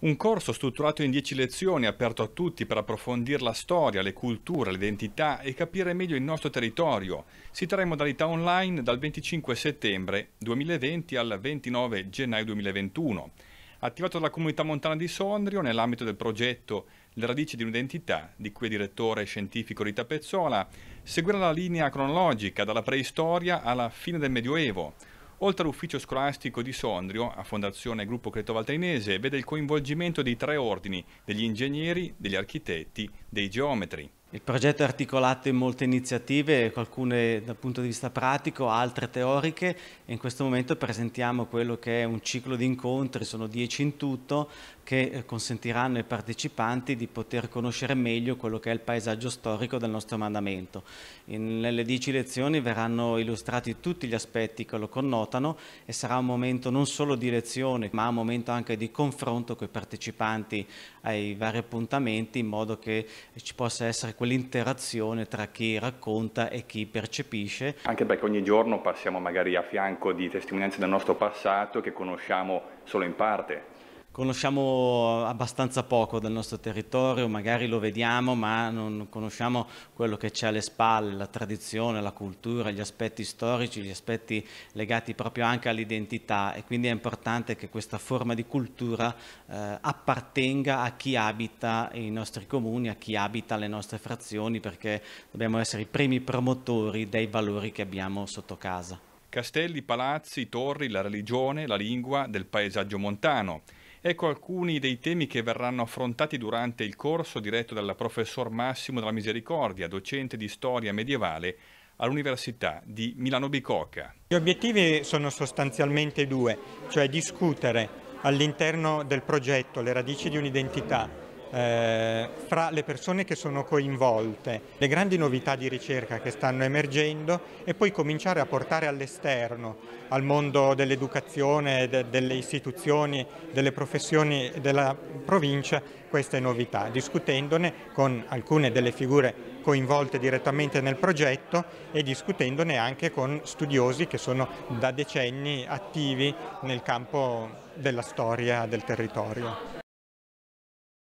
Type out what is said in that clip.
Un corso strutturato in 10 lezioni, aperto a tutti per approfondire la storia, le culture, l'identità e capire meglio il nostro territorio. Si terrà in modalità online dal 25 settembre 2020 al 29 gennaio 2021. Attivato dalla comunità montana di Sondrio nell'ambito del progetto Le radici di un'identità, di cui è direttore scientifico Rita Pezzola, seguirà la linea cronologica dalla preistoria alla fine del Medioevo Oltre all'ufficio scolastico di Sondrio, a Fondazione Gruppo Creto Valtrinese, vede il coinvolgimento di tre ordini, degli ingegneri, degli architetti, dei geometri. Il progetto è articolato in molte iniziative, alcune dal punto di vista pratico, altre teoriche e in questo momento presentiamo quello che è un ciclo di incontri, sono dieci in tutto, che eh, consentiranno ai partecipanti di poter conoscere meglio quello che è il paesaggio storico del nostro mandamento. In, nelle dieci lezioni verranno illustrati tutti gli aspetti che lo connotano e sarà un momento non solo di lezione ma un momento anche di confronto con i partecipanti ai vari appuntamenti in modo che ci possa essere quell'interazione tra chi racconta e chi percepisce. Anche perché ogni giorno passiamo magari a fianco di testimonianze del nostro passato che conosciamo solo in parte conosciamo abbastanza poco del nostro territorio, magari lo vediamo, ma non conosciamo quello che c'è alle spalle, la tradizione, la cultura, gli aspetti storici, gli aspetti legati proprio anche all'identità e quindi è importante che questa forma di cultura eh, appartenga a chi abita i nostri comuni, a chi abita le nostre frazioni, perché dobbiamo essere i primi promotori dei valori che abbiamo sotto casa. Castelli, palazzi, torri, la religione, la lingua del paesaggio montano. Ecco alcuni dei temi che verranno affrontati durante il corso diretto dal professor Massimo della Misericordia, docente di storia medievale all'Università di Milano Bicocca. Gli obiettivi sono sostanzialmente due, cioè discutere all'interno del progetto le radici di un'identità eh, fra le persone che sono coinvolte, le grandi novità di ricerca che stanno emergendo e poi cominciare a portare all'esterno, al mondo dell'educazione, de, delle istituzioni, delle professioni della provincia queste novità, discutendone con alcune delle figure coinvolte direttamente nel progetto e discutendone anche con studiosi che sono da decenni attivi nel campo della storia del territorio.